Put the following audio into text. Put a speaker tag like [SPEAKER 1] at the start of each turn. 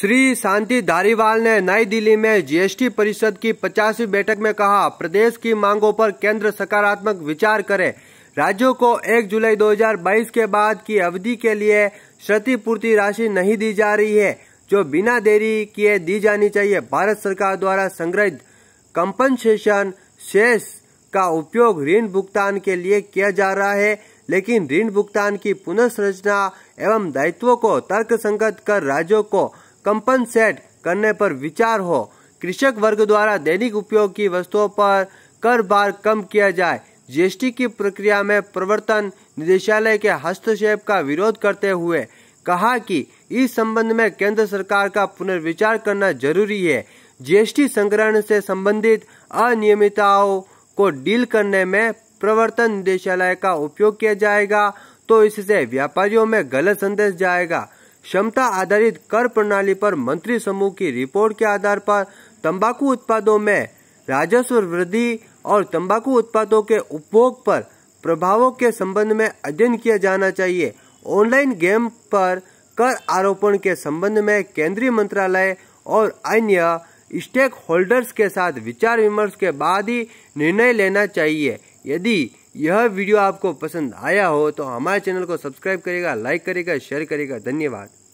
[SPEAKER 1] श्री शांति धारीवाल ने नई दिल्ली में जीएसटी परिषद की पचासवीं बैठक में कहा प्रदेश की मांगों पर केंद्र सकारात्मक विचार करे राज्यों को 1 जुलाई 2022 के बाद की अवधि के लिए क्षतिपूर्ति राशि नहीं दी जा रही है जो बिना देरी किए दी जानी चाहिए भारत सरकार द्वारा संग्रहित कंपनसेशन शेष का उपयोग ऋण भुगतान के लिए किया जा रहा है लेकिन ऋण भुगतान की पुनर्संरचना एवं दायित्वों को तर्क संगत कर राज्यों को कंपनसेट करने पर विचार हो कृषक वर्ग द्वारा दैनिक उपयोग की वस्तुओं पर कर बार कम किया जाए जीएसटी की प्रक्रिया में प्रवर्तन निदेशालय के हस्तक्षेप का विरोध करते हुए कहा कि इस संबंध में केंद्र सरकार का पुनर्विचार करना जरूरी है जीएसटी संग्रहण से संबंधित अनियमितताओं को डील करने में प्रवर्तन निदेशालय का उपयोग किया जाएगा तो इससे व्यापारियों में गलत संदेश जाएगा क्षमता आधारित कर प्रणाली पर मंत्री समूह की रिपोर्ट के आधार पर तंबाकू उत्पादों में राजस्व वृद्धि और तंबाकू उत्पादों के उपभोग पर प्रभावों के संबंध में अध्ययन किया जाना चाहिए ऑनलाइन गेम पर कर आरोपण के संबंध में केंद्रीय मंत्रालय और अन्य स्टेक होल्डर्स के साथ विचार विमर्श के बाद ही निर्णय लेना चाहिए यदि यह वीडियो आपको पसंद आया हो तो हमारे चैनल को सब्सक्राइब करेगा लाइक करेगा शेयर करेगा धन्यवाद